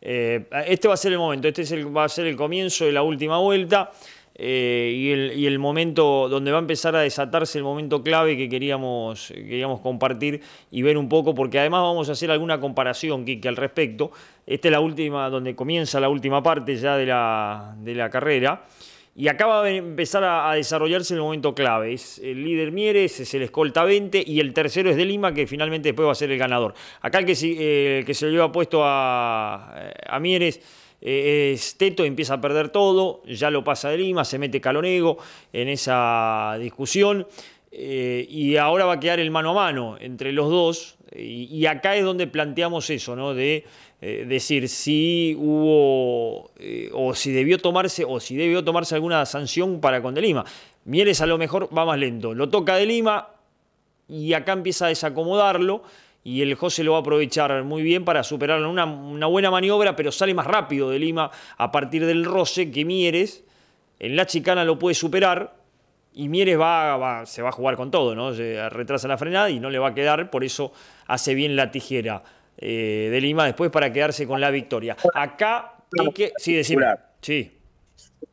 Eh, este va a ser el momento, este es el, va a ser el comienzo de la última vuelta eh, y, el, momento donde va a empezar a desatarse el momento clave que queríamos, queríamos compartir y ver un poco, porque además vamos a hacer alguna comparación, que al respecto. Esta es la última, donde comienza la última parte ya de la, de la carrera y acaba de empezar a, desarrollarse el momento clave. Es el líder Mieres, es el escolta 20 y el tercero es de Lima, que finalmente después va a ser el ganador. Acá el que, eh, que se lo lleva puesto a, eh, Mieres. Eh, es Teto empieza a perder todo, ya lo pasa de Lima, se mete Calonego en esa discusión. y ahora va a quedar el mano a mano entre los dos. Y, y acá es donde planteamos eso, ¿no? De eh, decir si hubo eh, o si debió tomarse o si debió tomarse alguna sanción para con De Lima. Mieres a lo mejor va más lento, lo toca De Lima y acá empieza a desacomodarlo y el José lo va a aprovechar muy bien para superar una, buena maniobra, pero sale más rápido de Lima a partir del roce que Mieres. En la chicana lo puede superar, y Mieres va, se va a jugar con todo, ¿no? retrasa la frenada y no le va a quedar, por eso hace bien la tijera. Eh, de Lima después para quedarse con la victoria. Acá hay Sí, decime. Sí.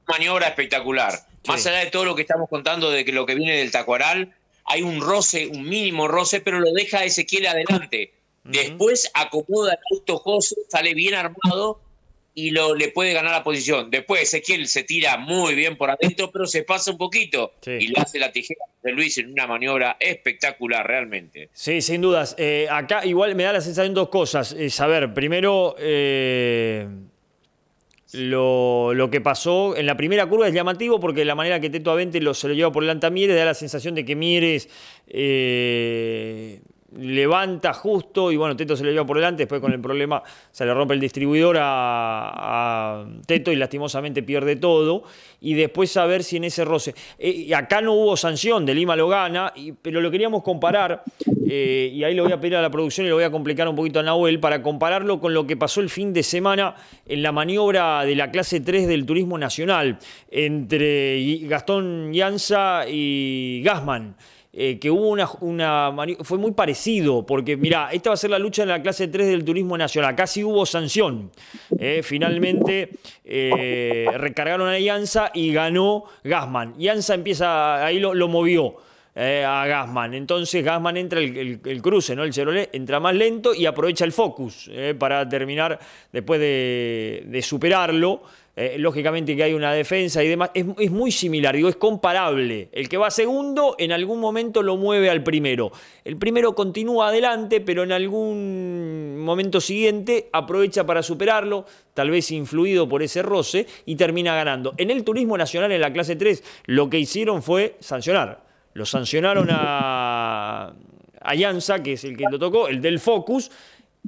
Maniobra espectacular. Más allá de todo lo que estamos contando de que lo que viene del Tacuaral, hay un roce, un mínimo roce, pero lo deja Ezequiel adelante. Después acomoda el auto sale bien armado y lo, le puede ganar la posición. Después Ezequiel se tira muy bien por adentro, pero se pasa un poquito y le hace la tijera de Luis en una maniobra espectacular realmente. Sí, sin dudas. Eh, acá igual me da la sensación dos cosas. Eh, a ver, primero... Eh, lo, que pasó en la primera curva es llamativo porque la manera que Teto Avente lo, se lo lleva por delante a Mieres da la sensación de que Mieres levanta justo y bueno, Teto se le lleva por delante, después con el problema se le rompe el distribuidor a, Teto y lastimosamente pierde todo y después a ver si en ese roce, eh, acá no hubo sanción, de Lima lo gana, pero lo queríamos comparar eh, y ahí lo voy a pedir a la producción y lo voy a complicar un poquito a Nahuel para compararlo con lo que pasó el fin de semana en la maniobra de la clase 3 del Turismo Nacional entre Gastón Llanza y Gasman. Eh, que hubo una, fue muy parecido, porque mira, esta va a ser la lucha en la clase 3 del turismo nacional, casi hubo sanción, eh, finalmente eh, recargaron a Alianza y ganó Gasman. Anza empieza, ahí lo, movió a Gasman, entonces Gasman entra el, cruce, ¿no? el Chevrolet entra más lento y aprovecha el focus para terminar después de superarlo. Eh, lógicamente que hay una defensa y demás, es, es, muy similar, digo, es comparable. El que va segundo en algún momento lo mueve al primero. El primero continúa adelante, pero en algún momento siguiente aprovecha para superarlo, tal vez influido por ese roce, y termina ganando. En el turismo nacional, en la clase 3, lo que hicieron fue sancionar. Lo sancionaron a Allianza, que es el que lo tocó, el del Focus,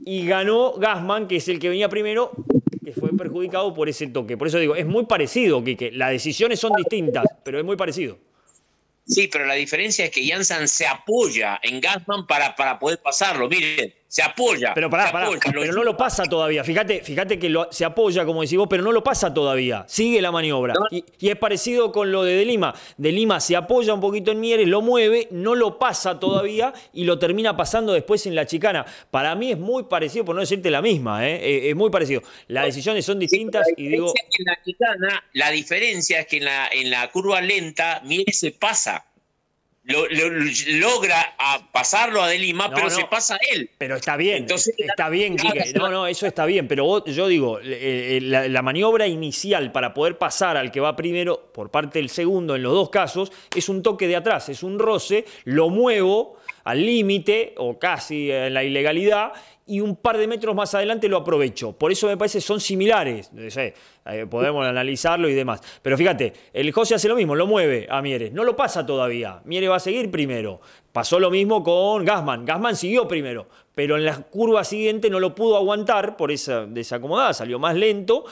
y ganó Gasman, que es el que venía primero, fue perjudicado por ese toque. Por eso digo, es muy parecido, Quique. Las decisiones son distintas, pero es muy parecido. Sí, pero la diferencia es que Janssen se apoya en Gasman para, para poder pasarlo. Miren, se apoya. Pero para no lo pasa todavía. Fíjate, fíjate que lo, se apoya, como decís vos, pero no lo pasa todavía. Sigue la maniobra. Y, es parecido con lo de De Lima. De Lima se apoya un poquito en Mieres, lo mueve, no lo pasa todavía y lo termina pasando después en la chicana. Para mí es muy parecido, por no decirte la misma, ¿eh? Eh, es muy parecido. Las decisiones son distintas y digo. En la, chicana, la diferencia es que en la, en la curva lenta, Mieres se pasa lo, logra a pasarlo a De pero se pasa a él. Pero está bien, Entonces, está bien, No, no, eso está bien, pero yo digo, eh, eh, la, maniobra inicial para poder pasar al que va primero por parte del segundo en los dos casos es un toque de atrás, es un roce, lo muevo al límite o casi en la ilegalidad y un par de metros más adelante lo aprovecho. Por eso me parece son similares. podemos analizarlo y demás. Pero fíjate, el José hace lo mismo, lo mueve a Mieres. No lo pasa todavía. Mieres va a seguir primero. Pasó lo mismo con Gasman. Gasman siguió primero, pero en la curva siguiente no lo pudo aguantar por esa desacomodada. Salió más lento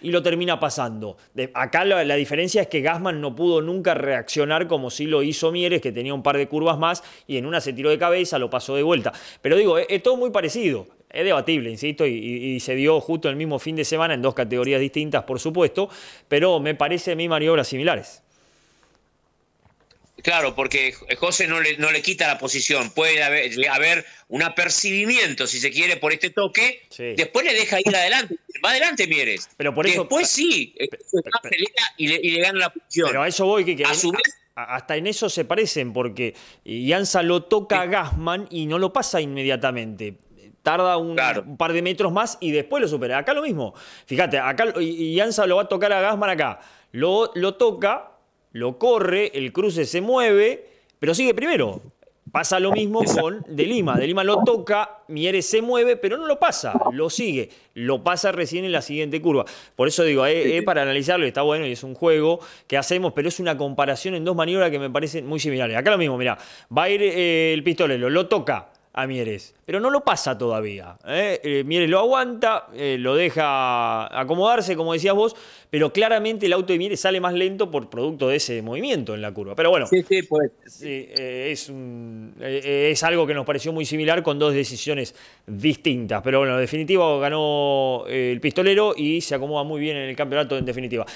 y lo termina pasando. De, acá la, diferencia es que Gasman no pudo nunca reaccionar como si lo hizo Mieres, que tenía un par de curvas más y en una se tiró de cabeza, lo pasó de vuelta. Pero digo, es, todo muy parecido. Es debatible, insisto, y, se dio justo el mismo fin de semana en dos categorías distintas, por supuesto, pero me parece a mí maniobras similares. Claro, porque José no le, no le quita la posición. Puede haber, haber un apercibimiento, si se quiere, por este toque. Después le deja ir adelante. Va adelante, Mieres. Pero por eso, Después sí. Eh, y, le, y, le, gana la posición. Pero a eso voy, que, hasta en eso se parecen, porque Ianza lo toca a Gasman y no lo pasa inmediatamente tarda un, par de metros más y después lo supera. Acá lo mismo. Fíjate, acá Ianza lo va a tocar a Gasman acá. Lo, lo toca, lo corre, el cruce se mueve, pero sigue primero. Pasa lo mismo con De Lima. De Lima lo toca, Mieres se mueve, pero no lo pasa, lo sigue. Lo pasa recién en la siguiente curva. Por eso digo, es, eh, eh, para analizarlo, está bueno y es un juego que hacemos, pero es una comparación en dos maniobras que me parecen muy similares. Acá lo mismo, mira va a ir eh, el pistolero, lo toca, a Mieres. Pero no lo pasa todavía. ¿eh? Eh, Mieres lo aguanta, eh, lo deja acomodarse, como decías vos, pero claramente el auto de Mieres sale más lento por producto de ese movimiento en la curva. Pero bueno, es, es algo que nos pareció muy similar con dos decisiones distintas. Pero bueno, en definitiva ganó el pistolero y se acomoda muy bien en el campeonato en definitiva.